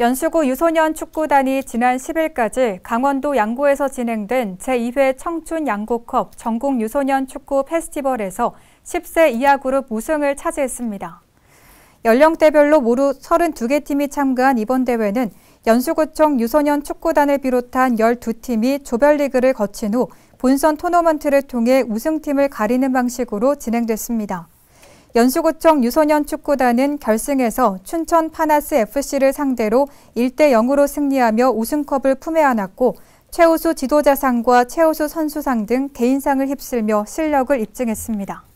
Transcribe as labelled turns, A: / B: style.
A: 연수구 유소년 축구단이 지난 10일까지 강원도 양구에서 진행된 제2회 청춘 양구컵 전국 유소년 축구 페스티벌에서 10세 이하 그룹 우승을 차지했습니다. 연령대별로 모두 32개 팀이 참가한 이번 대회는 연수구청 유소년 축구단을 비롯한 12팀이 조별리그를 거친 후 본선 토너먼트를 통해 우승팀을 가리는 방식으로 진행됐습니다. 연수구청 유소년 축구단은 결승에서 춘천 파나스 FC를 상대로 1대 0으로 승리하며 우승컵을 품에 안았고 최우수 지도자상과 최우수 선수상 등 개인상을 휩쓸며 실력을 입증했습니다.